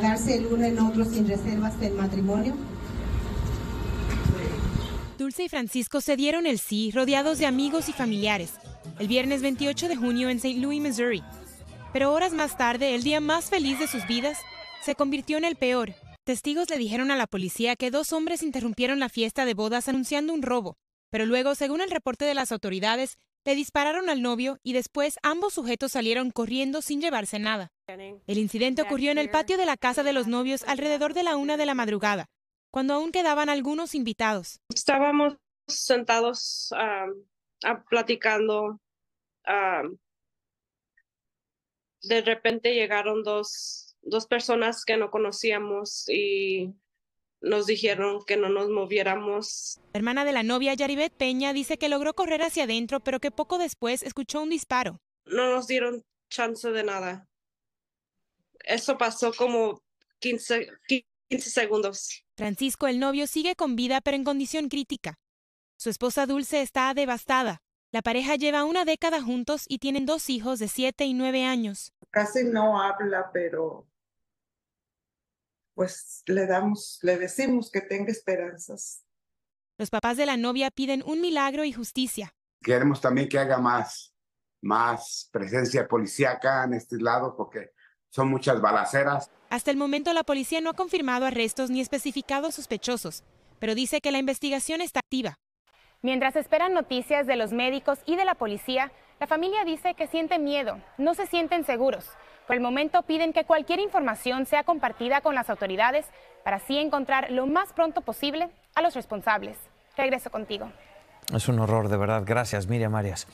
darse el uno en otro sin reservas del matrimonio? Dulce y Francisco se dieron el sí, rodeados de amigos y familiares, el viernes 28 de junio en St. Louis, Missouri. Pero horas más tarde, el día más feliz de sus vidas, se convirtió en el peor. Testigos le dijeron a la policía que dos hombres interrumpieron la fiesta de bodas anunciando un robo, pero luego, según el reporte de las autoridades, le dispararon al novio y después ambos sujetos salieron corriendo sin llevarse nada. El incidente ocurrió en el patio de la casa de los novios alrededor de la una de la madrugada, cuando aún quedaban algunos invitados. Estábamos sentados platicando. de repente llegaron dos, dos personas que no conocíamos y nos dijeron que no nos moviéramos. hermana de la novia, Yaribet Peña, dice que logró correr hacia adentro, pero que poco después escuchó un disparo. No nos dieron chance de nada. Eso pasó como 15 segundos. Francisco, el novio, sigue con vida, pero en condición crítica. Su esposa Dulce está devastada. La pareja lleva una década juntos y tienen dos hijos de 7 y 9 años. Casi no habla, pero pues le damos, le decimos que tenga esperanzas. Los papás de la novia piden un milagro y justicia. Queremos también que haga más, más presencia policíaca en este lado porque son muchas balaceras. Hasta el momento la policía no ha confirmado arrestos ni especificado sospechosos, pero dice que la investigación está activa. Mientras esperan noticias de los médicos y de la policía, la familia dice que siente miedo, no se sienten seguros. Por el momento piden que cualquier información sea compartida con las autoridades para así encontrar lo más pronto posible a los responsables. Regreso contigo. Es un horror, de verdad. Gracias, Miriam Arias.